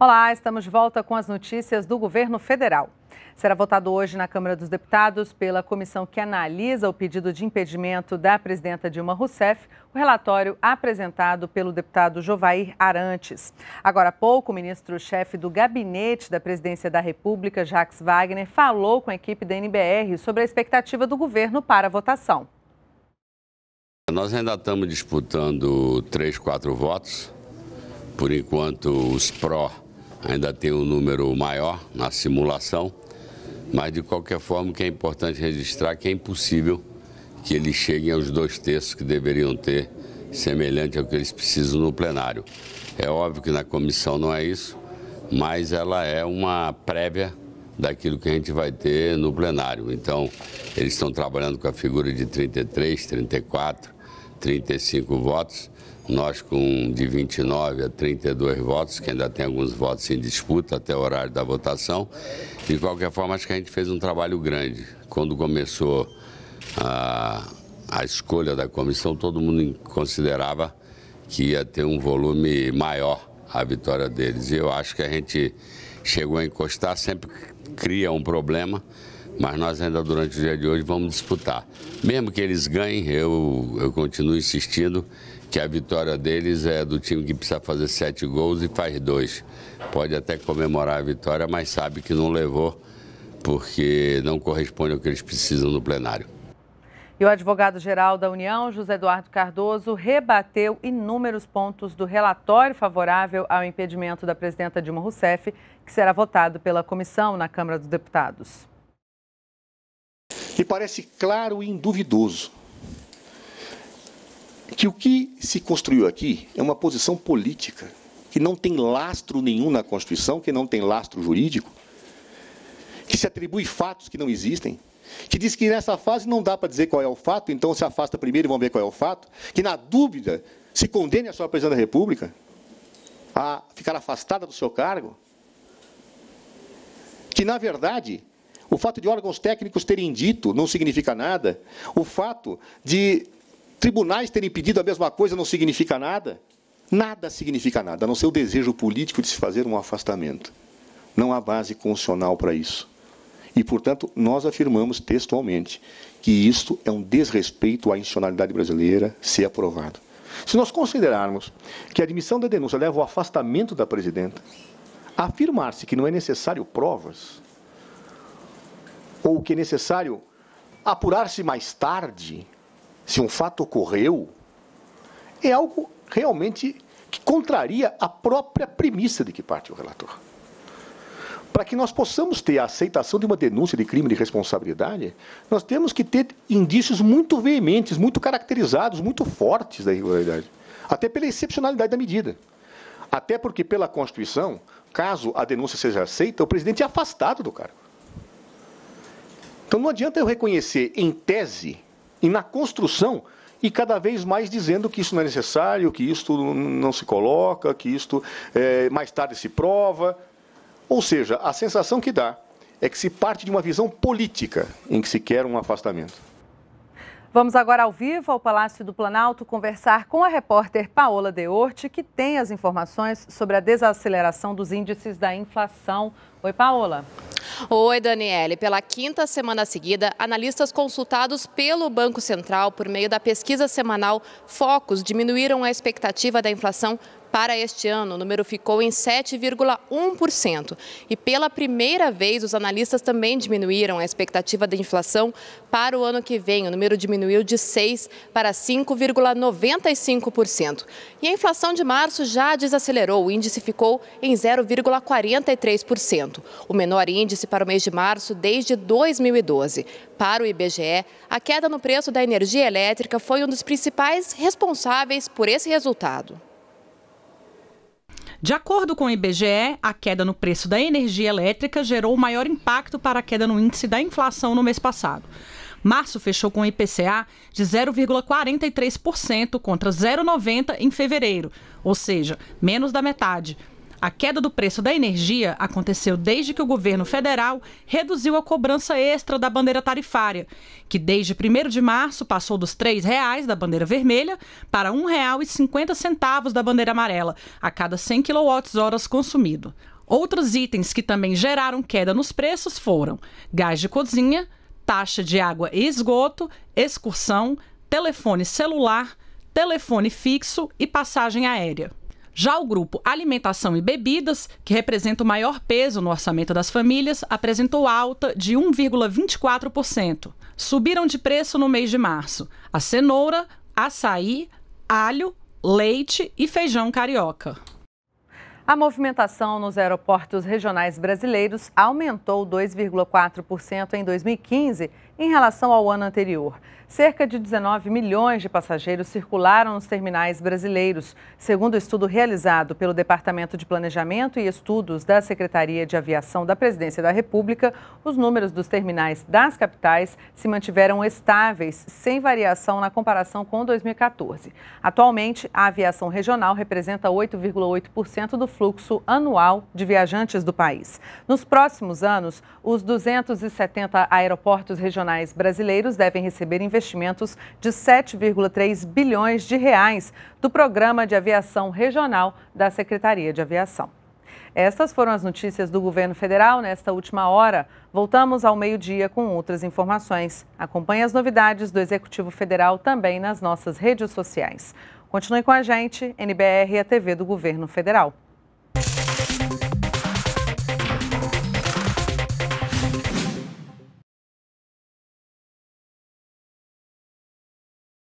Olá, estamos de volta com as notícias do governo federal. Será votado hoje na Câmara dos Deputados, pela comissão que analisa o pedido de impedimento da presidenta Dilma Rousseff, o relatório apresentado pelo deputado Jovair Arantes. Agora há pouco, o ministro-chefe do gabinete da presidência da República, Jacques Wagner, falou com a equipe da NBR sobre a expectativa do governo para a votação. Nós ainda estamos disputando três, quatro votos. Por enquanto, os pró ainda tem um número maior na simulação, mas de qualquer forma que é importante registrar que é impossível que eles cheguem aos dois terços que deveriam ter, semelhante ao que eles precisam no plenário. É óbvio que na comissão não é isso, mas ela é uma prévia daquilo que a gente vai ter no plenário. Então, eles estão trabalhando com a figura de 33, 34, 35 votos, nós com de 29 a 32 votos, que ainda tem alguns votos em disputa até o horário da votação. De qualquer forma, acho que a gente fez um trabalho grande. Quando começou a, a escolha da comissão, todo mundo considerava que ia ter um volume maior a vitória deles. E eu acho que a gente chegou a encostar, sempre cria um problema, mas nós ainda durante o dia de hoje vamos disputar. Mesmo que eles ganhem, eu, eu continuo insistindo que a vitória deles é do time que precisa fazer sete gols e faz dois. Pode até comemorar a vitória, mas sabe que não levou, porque não corresponde ao que eles precisam no plenário. E o advogado-geral da União, José Eduardo Cardoso, rebateu inúmeros pontos do relatório favorável ao impedimento da presidenta Dilma Rousseff, que será votado pela comissão na Câmara dos Deputados. E parece claro e induvidoso que o que se construiu aqui é uma posição política que não tem lastro nenhum na Constituição, que não tem lastro jurídico, que se atribui fatos que não existem, que diz que nessa fase não dá para dizer qual é o fato, então se afasta primeiro e vão ver qual é o fato, que na dúvida se condene a sua presidente da República a ficar afastada do seu cargo, que na verdade o fato de órgãos técnicos terem dito não significa nada. O fato de tribunais terem pedido a mesma coisa não significa nada. Nada significa nada, a não ser o desejo político de se fazer um afastamento. Não há base constitucional para isso. E, portanto, nós afirmamos textualmente que isto é um desrespeito à institucionalidade brasileira ser aprovado. Se nós considerarmos que a admissão da denúncia leva ao afastamento da presidenta, afirmar-se que não é necessário provas ou que é necessário apurar-se mais tarde, se um fato ocorreu, é algo realmente que contraria a própria premissa de que parte o relator. Para que nós possamos ter a aceitação de uma denúncia de crime de responsabilidade, nós temos que ter indícios muito veementes, muito caracterizados, muito fortes da irregularidade, até pela excepcionalidade da medida. Até porque, pela Constituição, caso a denúncia seja aceita, o presidente é afastado do cargo. Então não adianta eu reconhecer em tese e na construção e cada vez mais dizendo que isso não é necessário, que isto não se coloca, que isto é, mais tarde se prova. Ou seja, a sensação que dá é que se parte de uma visão política em que se quer um afastamento. Vamos agora ao vivo ao Palácio do Planalto conversar com a repórter Paola Deorte, que tem as informações sobre a desaceleração dos índices da inflação. Oi, Paola. Oi, Daniele. Pela quinta semana seguida, analistas consultados pelo Banco Central por meio da pesquisa semanal Focos diminuíram a expectativa da inflação para este ano, o número ficou em 7,1%. E pela primeira vez, os analistas também diminuíram a expectativa da inflação para o ano que vem. O número diminuiu de 6% para 5,95%. E a inflação de março já desacelerou. O índice ficou em 0,43%. O menor índice índice para o mês de março desde 2012. Para o IBGE, a queda no preço da energia elétrica foi um dos principais responsáveis por esse resultado. De acordo com o IBGE, a queda no preço da energia elétrica gerou o maior impacto para a queda no índice da inflação no mês passado. Março fechou com o IPCA de 0,43% contra 0,90% em fevereiro, ou seja, menos da metade, a queda do preço da energia aconteceu desde que o governo federal reduziu a cobrança extra da bandeira tarifária, que desde 1 de março passou dos R$ 3,00 da bandeira vermelha para R$ 1,50 da bandeira amarela, a cada 100 kWh consumido. Outros itens que também geraram queda nos preços foram gás de cozinha, taxa de água e esgoto, excursão, telefone celular, telefone fixo e passagem aérea. Já o grupo Alimentação e Bebidas, que representa o maior peso no orçamento das famílias, apresentou alta de 1,24%. Subiram de preço no mês de março a cenoura, açaí, alho, leite e feijão carioca. A movimentação nos aeroportos regionais brasileiros aumentou 2,4% em 2015 em relação ao ano anterior. Cerca de 19 milhões de passageiros circularam nos terminais brasileiros, segundo o estudo realizado pelo Departamento de Planejamento e Estudos da Secretaria de Aviação da Presidência da República. Os números dos terminais das capitais se mantiveram estáveis, sem variação na comparação com 2014. Atualmente, a aviação regional representa 8,8% do fluxo anual de viajantes do país. Nos próximos anos, os 270 aeroportos regionais brasileiros devem receber investimentos de 7,3 bilhões de reais do Programa de Aviação Regional da Secretaria de Aviação. Estas foram as notícias do governo federal nesta última hora. Voltamos ao meio-dia com outras informações. Acompanhe as novidades do Executivo Federal também nas nossas redes sociais. Continue com a gente, NBR e a TV do Governo Federal.